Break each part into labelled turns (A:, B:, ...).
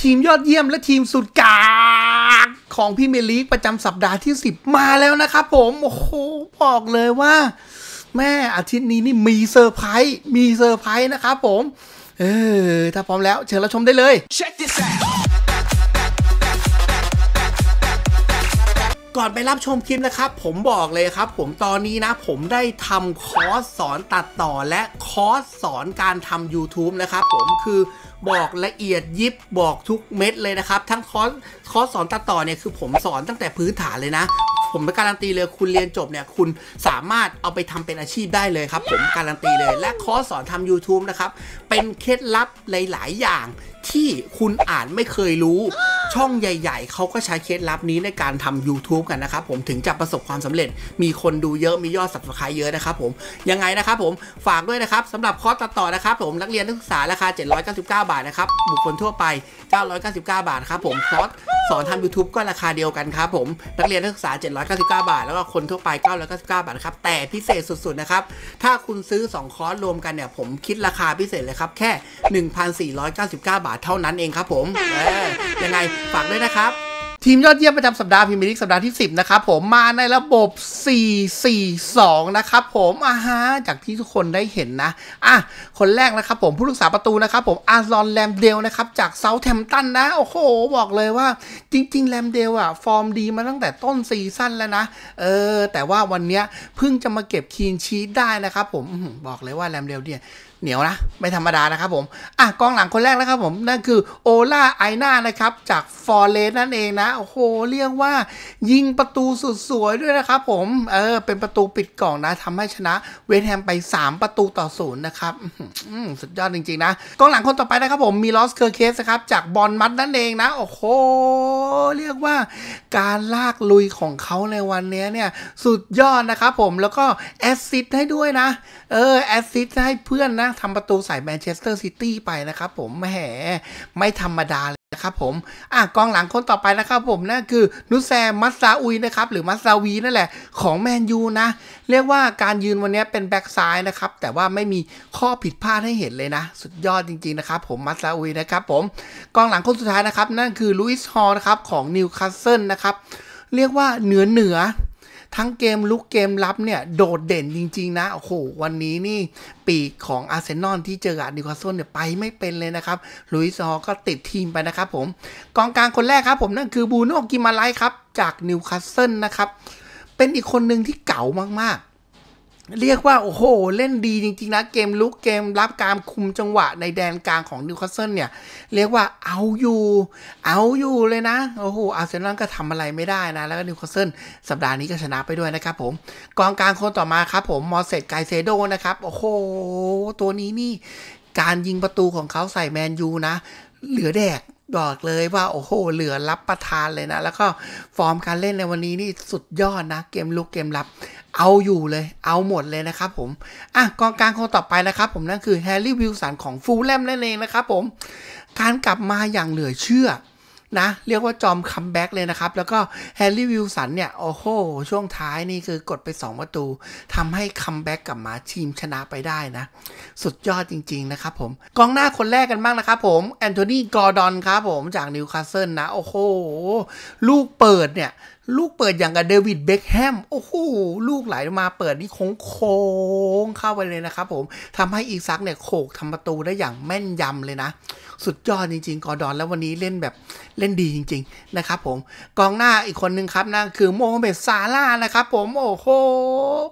A: ทีมยอดเยี่ยมและทีมสุดกากของพี่เมลีกประจำสัปดาห์ที่10มาแล้วนะครับผมโอ้โหบอกเลยว่า แม่อาทิตย์นี้นี่มีเซอร์ไพรส์มีเซอร์ไพรส์นะครับผมเออถ้าพร้อมแล้ว เชิญรับชมได้เลยก่อนไปรับชมคลิปนะครับ ผมบอกเลยครับ ผมตอนนี้นะ ผมได้ทำคอร์สสอนตัดต่อและ คอร์สสอนการทำ YouTube นะครับ ผมคือบอกละเอียดยิบบอกทุกเม็ดเลยนะครับ ทั้งคอร์สคอร์สสอนตัดต่อเนี่ยคือผมสอนตั้งแต่พื้นฐานเลยนะ ผมปการันตีเลยคุณเรียนจบเนี่ย คุณสามารถเอาไปทำเป็นอาชีพได้เลยครับ ผมการันตีเลยและคอร์สสอนทำ YouTube นะครับ เป็นเคล็ดลับหลายๆ อย่าง ที่คุณอ่านไม่เคยรู้ช่องใหญ่ๆ เขาก็ใช้เคล็ดลับนี้ในการทำ YouTube กันนะครับผมถึงจะประสบความสำเร็จ มีคนดูเยอะมียอดสับสกายเยอะนะครับผมยังไงนะครับผมฝากด้วยนะครับสำหรับคอร์สตัดต่อนะครับผมนักเรียนนักศึกษาราคา799 บาทนะครับบุคคลทั่วไป 999 บาทครับผมคอร์สสอนทำ YouTube ก็ราคาเดียวกันครับผมนักเรียนนักศึกษา 799 บาทแล้วก็คนทั่วไป 999 บาทครับแต่พิเศษสุดๆนะครับถ้าคุณซื้อ2คอร์สรวมกันเนี่ยผมคิดราคาพิเศษเลยครับแค่1,499 บาทเท่านั้นเองครับผมยังไงฝากด้วยนะครับ ทีมยอดเยี่ยมประจำสัปดาห์พิมพ์ลิกสัปดาห์ที่ 10 นะครับ ผมมาในระบบ 4-4-2 นะครับ ผมอ่าฮะจากที่ทุกคนได้เห็นนะ อ่ะ คนแรกนะครับผม ผู้รักษาประตูนะครับ ผมอารอนแลมเดลนะครับ จากเซาท์แฮมป์ตันนะ โอ้โห บอกเลยว่าจริงๆแลมเดลอ่ะ ฟอร์มดีมาตั้งแต่ต้นซีซั่นแล้วนะ เออแต่ว่าวันเนี้ยเพิ่งจะมาเก็บคีนชีตได้นะครับผมบอกเลยว่าแลมเดลเนี่ยเหนียวนะ ไม่ธรรมดานะครับผมอ่ะกองหลังคนแรกนะครับผมนั่นคือโอล่าไอนานะครับ จากฟอร์เรสนั่นเองนะโอ้โหเรียกว่า ยิงประตูสุดสวยด้วยนะครับผมเออเป็นประตูปิดกล่องนะทำให้ชนะเวสแฮมไป 3 ประตูต่อศูนย์นะครับสุดยอดจริง ๆนะกองหลังคนต่อไปนะครับผมมีลอสเคอร์เคสครับจากบอลมัดนั่นเองนะโอ้โหเรียกว่า การลากลุยของเขาในวันนี้เนี่ยสุดยอดนะครับผมแล้วก็แอสซิสต์ให้ด้วยนะ เออแอสซิสต์ให้เพื่อนนะทำประตูใส่แมนเชสเตอร์ซิตี้ไปนะครับผมแหมไม่ธรรมดาเลยนะครับผมอ่ะกองหลังคนต่อไปนะครับ ผมนั่นคือนุแซมัสซาอุยนะครับหรือมัสซาวีนั่นแหละ ของแมนยูนะ เรียกว่าการยืนวันนี้เป็นแบ็กซ้ายนะครับแต่ว่าไม่มีข้อผิดพลาดให้เห็นเลยนะ สุดยอดจริง ๆนะครับ ผมมัสซาอุยนะครับ ผมกองหลังคนสุดท้ายนะครับนั่นคือลุยส์ฮอลนะครับของนิวคาสเซิลนะครับเรียกว่าเหนือเหนือทั้งเกมลุกเกมรับเนี่ยโดดเด่นจริงๆนะโอ้โหวันนี้นี่ปีกของอาร์เซนอลที่เจอกับนิวคาสเซนเนี่ยไปไม่เป็นเลยนะครับลุยซอก็ติดทีมไปนะครับผมกองกลางคนแรกครับผมนั่นคือบูโน่กิมาไลครับ จากนิวคาสเซิลนะครับ เป็นอีกคนหนึ่งที่เก่ามากเรียกว่า โอ้โห เล่นดีจริงๆ นะ เกมลุกเกมรับการคุมจังหวะในแดนกลางของนิวคาสเซิลเนี่ย เรียกว่าเอาอยู่ เอาอยู่เลยนะ โอ้โหอาร์เซนอลก็ทำอะไรไม่ได้นะ แล้วก็นิวคาสเซิลสัปดาห์นี้ก็ชนะไปด้วยนะครับผมกองกลางคนต่อมาครับผมมอเซตไกเซโดนะครับ โอ้โหตัวนี้นี่ การยิงประตูของเขาใส่แมนยูนะ เหลือแดกบอกเลยว่าโอ้โห เหลือรับประทานเลยนะแล้วก็ฟอร์มการเล่นในวันนี้นี่สุดยอดนะ เกมลุกเกมรับเอาอยู่เลย เอาหมดเลยนะครับผม อ่ะกองกลางคนต่อไปนะครับผม นั่นคือแฮร์รี่วิลสันของฟูลแลมนั่นเองนะครับผม การกลับมาอย่างเหลือเชื่อนะเรียกว่าจอมคัมแบ็กเลยนะครับ แล้วก็แฮร์รี่วิลสันเนี่ย โอ้โหช่วงท้ายนี่คือกดไป2ประตูทำให้คัมแบ็กกลับมาทีมชนะไปได้นะ สุดยอดจริงๆนะครับผม กองหน้าคนแรกกันบ้างนะครับผมแอนโทนีกอร์ดอนครับผมจากนิวคาสเซิลนะ โอ้โห ลูกเปิดเนี่ย ลูกเปิดอย่างกับเดวิดเบคแฮมโอ้โหลูกไหลมาเปิดนี่โค้งโค้งเข้าไปเลยนะครับผมทำให้อีซักเนี่ยโขกทำประตูได้อย่างแม่นยำเลยนะสุดยอดจริงๆกอดอนแล้ววันนี้เล่นแบบเล่นดีจริง ๆ นะครับ ผมกองหน้าอีกคนนึงครับนั่นคือโมฮัมเหม็ดซาร่านะครับผมโอ้โห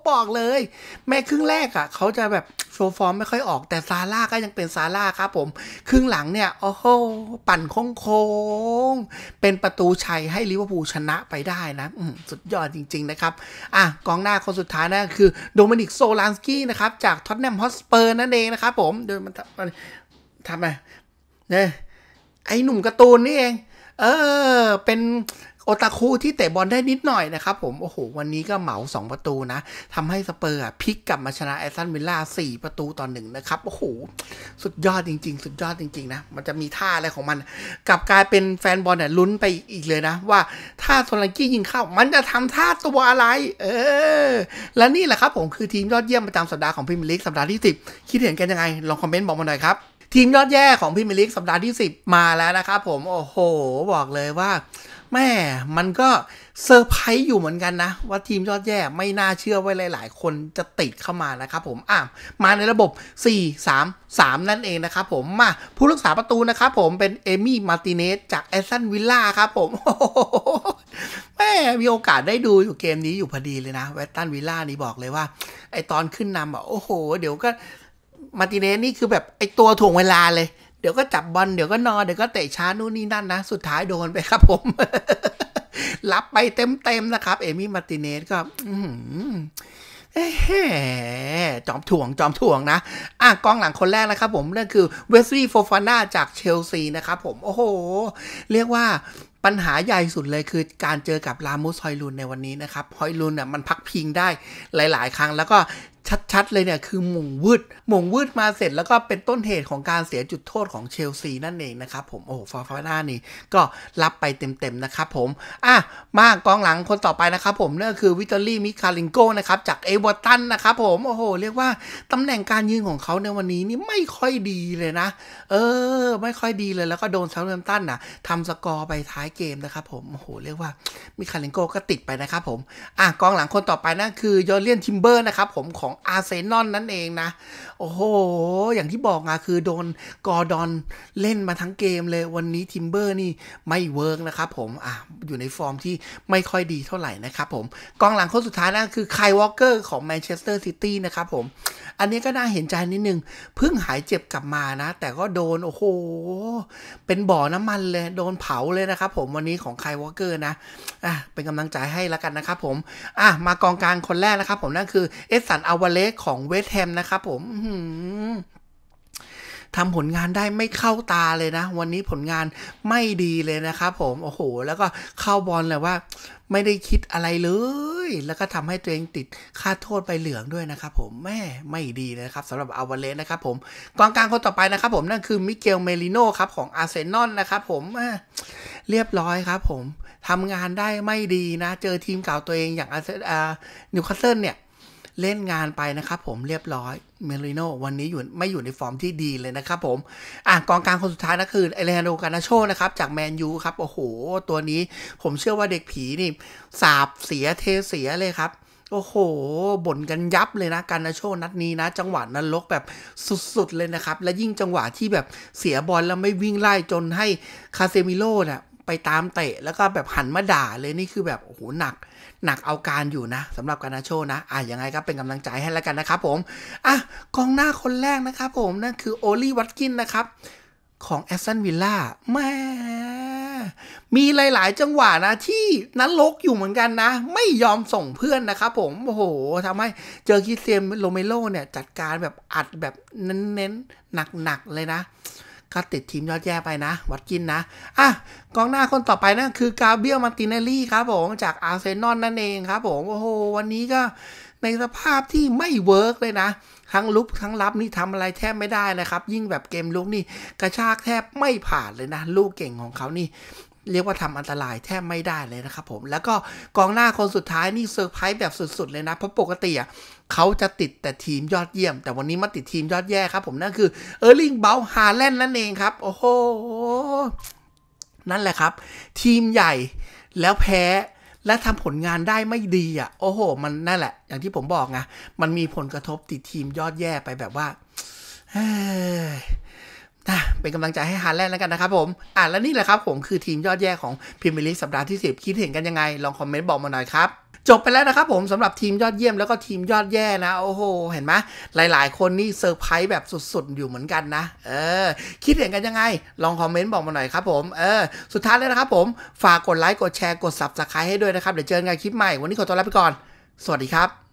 A: บอกเลย แม้ครึ่งแรกอะ่ะ เขาจะแบบโชว์ฟอร์มไม่ค่อยออกแต่ซาร่าก็ยังเป็นซาร่าครับผม ครึ่งหลังเนี่ย โอ้โหปั่นโค้งโค้งเป็นประตูชัยให้ลิเวอร์พูลชนะไปได้นะสุดยอดจริงๆนะครับ อ่ะกองหน้าคนสุดท้ายนั่นคือโดมินิกโซลานสกี้นะครับจากท็อตแนมฮอสเปอร์นั่นเองนะครับผมโดยมันทำไมนะไอ้หนุ่มกระตูนนี่เอง เออเป็นโอตาคุที่เตะบอลได้นิดหน่อยนะครับผม โอ้โหวันนี้ก็เหมา 2 ประตูนะทำให้สเปอร์พลิก กลับมาชนะแอสตันวิลล่า 4 ประตูต่อหนึ่งนะครับโอ้โหสุดยอดจริงๆ สุดยอดจริงๆนะมันจะมีท่าอะไรของมัน กลับกลายเป็นแฟนบอลเนี่ยลุ้นไปอีกเลยนะ ว่าถ้าโซลังกี้ยิงเข้า มันจะทำท่าตัวอะไร เออ และนี่แหละครับผมคือทีมยอดเยี่ยมประจำสัปดาห์ของพรีเมียร์ลีกสัปดาห์ที่10คิดเห็นกันยังไงลองคอมเมนต์บอกมาหน่อยครับทีมยอดแย่ของพิมลิกสัปดาห์ที่ 10 มาแล้วนะครับผม โอ้โห บอกเลยว่า แม่มันก็เซอร์ไพรส์อยู่เหมือนกันนะ ว่าทีมยอดแย่ไม่น่าเชื่อว่าหลายๆ คนจะติดเข้ามานะครับผมอ่ะ มาในระบบ 4 3 3 นั่นเองนะครับผมมาผู้รักษาประตูนะครับผมเป็นเอมี่มาร์ติเนสจากแอสตันวิลล่าครับผมแม่มีโอกาสได้ดูอยู่เกมนี้อยู่พอดีเลยนะแอสตันวิลล่านี่บอกเลยว่า ไอตอนขึ้นนำอ่ะโอ้โหเดี๋ยวก็มาติเนสนี่คือแบบ ไอตัว ถ่วงเวลาเลย เดี๋ยวก็จับบอลเดี๋ยว ก็ นอนเดี๋ยว ก็เตะช้า นู่นนี่ นั่น นะ สุดท้าย โดนไปครับ ผม รับไปเต็มๆนะ ครับ เอมี่มาติเนสก็จอมถ่วงจอมถ่วงนะอ่ะกองหลังคนแรกนะ ครับ ผมนั่นคือเวสลีย์โฟฟาน่าจากเชลซีนะครับผมโอ้โห เรียกว่าปัญหาใหญ่สุดเลยคือ การเจอกับลามุสฮอยลุนในวันนี้นะครับฮอยลุนเนี่ยมันพักพิงได้หลาย ๆ ครั้ง แล้วก็ชัดๆ เลยเนี่ยคือมงวืดมงวืดมาเสร็จแล้วก็เป็นต้นเหตุของการเสียจุดโทษของเชลซีนั่นเองนะครับผมโอ้ฟาฟาน่านี่ก็รับไปเต็มๆนะครับผมอ่ะมากองหลังคนต่อไปนะครับผมนั่นคือวิตอรี่มิคาลิงโกนะครับจากเอเวอร์ตันนะครับผมโอ้โห เรียกว่า ตำแหน่งการยืนของเขาในวันนี้นี่ไม่ค่อยดีเลยนะ เออ ไม่ค่อยดีเลยแล้วก็โดนเซาทลมตันนะทำสกอร์ไปท้ายเกมนะครับผมโอ้โห เรียกว่ามิคาลิงโกก็ติดไปนะครับผม อ่ะกองหลังคนต่อไปนั่นคือยอเลียนทิมเบอร์นะครับผมของอาร์เซนอลนั่นเองนะ โอ้โห อย่างที่บอกอะคือโดนกอร์ดอน เล่นมาทั้งเกมเลยวันนี้ทิมเบอร์นี่ไม่เวิร์กนะครับผมอ่ะอยู่ในฟอร์มที่ไม่ค่อยดีเท่าไหร่นะครับผม กองหลังคนสุดท้ายนั่นคือไคลวอลเกอร์ของแมนเชสเตอร์ซิตี้นะครับผม อันนี้ก็น่าเห็นใจนิดนึง เพิ่งหายเจ็บกลับมานะ แต่ก็โดน โอ้โห เป็นบ่อน้ำมันเลย โดนเผาเลยนะครับผมวันนี้ของไคลวอลเกอร์นะอ่ะเป็นกำลังใจให้แล้วกันนะครับผม อ่ะมากองกลางคนแรกนะครับผมนั่นคือเอสันอาวาเลสของเวสแฮมนะครับผมทำผลงานได้ไม่เข้าตาเลยนะ วันนี้ผลงานไม่ดีเลยนะครับผม โอ้โห แล้วก็เข้าบอลเลยว่า ไม่ได้คิดอะไรเลยแล้วก็ทำให้ตัวเองติดค่าโทษไปเหลืองด้วยนะครับผมแม่ไม่ดีนะครับสำหรับอาวาเลสนะครับผมกองกลางคนต่อไปนะครับผมนั่นคือมิเกลเมลิโนครับของอาร์เซนอลนะครับผมเรียบร้อยครับผมทำงานได้ไม่ดีนะเจอทีมเก่าตัวเองอย่างอาร์เซนิวคาสเซิลเนี่ยเล่นงานไปนะครับผมเรียบร้อยเมลิโนวันนี้อยู่ไม่อยู่ในฟอร์มที่ดีเลยนะครับผมอ่ะกองกลางคนสุดท้ายนะคือเอเลนโดกานาโชนะครับจากแมนยูครับโอ้โหตัวนี้ผมเชื่อว่าเด็กผีนี่สาบเสียเทเสียเลยครับโอ้โหบ่นกันยับเลยนะการนาโชนัดนี้นะ จังหวะนั้นลกแบบสุดๆเลยนะครับ และยิ่งจังหวะที่แบบเสียบอลแล้วไม่วิ่งไล่จนให้คาเซมิโลเนี่ยไปตามเตะแล้วก็แบบหันมาด่าเลยนี่คือแบบโอ้โหหนักหนักเอาการอยู่นะสำหรับกานาโชนะอ่ะยังไงก็เป็นกำลังใจให้แล้วกันนะครับผม อ่ะกองหน้าคนแรกนะครับผมนั่นคือโอลีวัตกินนะครับ ของแอสตันวิลล่าแม่มีหลายๆ จังหวะนะ ที่นั้นลกอยู่เหมือนกันนะ ไม่ยอมส่งเพื่อนนะครับผม โอ้โหทำให้เจอคิเซียมโลเมโลเนี่ย จัดการแบบอัดแบบ เน้น ๆ หนัก ๆ เลยนะก็ติดทีมยอดแย่ไปนะวัดกินนะอ่ะกองหน้าคนต่อไปนะั่นคือกาเบียลมาตินเนลลี่ครับผม จากอาร์เซนอลนั่นเองครับผม โอ้โห วันนี้ก็ในสภาพที่ไม่เวิร์กเลยนะ ทั้งลุกทั้งรับนี่ทำอะไรแทบไม่ได้นะครับ ยิ่งแบบเกมลุกนี่ กระชากแทบไม่ผ่านเลยนะลูกเก่งของเขานี่เรียกว่าทำอันตรายแทบไม่ได้เลยนะครับผม แล้วก็กองหน้าคนสุดท้ายนี่เซอร์ไพรส์แบบสุดๆเลยนะ เพราะปกติอ่ะเขาจะติดแต่ทีมยอดเยี่ยม แต่วันนี้มาติดทีมยอดแย่ครับผม นั่นคือเออร์ลิงเบลฮาแลนด์นั่นเองครับ โอ้โหนั่นแหละครับ ทีมใหญ่แล้วแพ้และทำผลงานได้ไม่ดีอ่ะ โอ้โห มันนั่นแหละ อย่างที่ผมบอกไงมันมีผลกระทบติดทีมยอดแย่ไปแบบว่าเป็นกำลังใจให้ฮาร์แลนด์แล้วกันนะครับผม อ่ะแล้วนี่แหละครับผมคือทีมยอดแย่ของพรีเมียร์ลีกสัปดาห์ที่ 10 คิดเห็นกันยังไงลองคอมเมนต์บอกมาหน่อยครับ จบไปแล้วนะครับผมสำหรับทีมยอดเยี่ยมแล้วก็ทีมยอดแย่นะโอ้โหเห็นไหมหลายๆ คนนี่เซอร์ไพรส์แบบสุดๆ อยู่เหมือนกันนะ เออ คิดเห็นกันยังไงลองคอมเมนต์บอกมาหน่อยครับผมเออสุดท้ายแล้วนะครับ ผมฝากกดไลค์กดแชร์กด subscribe ให้ด้วยนะครับเดี๋ยวเจอกันคลิปใหม่วันนี้ขอตัวลาไปก่อนสวัสดีครับ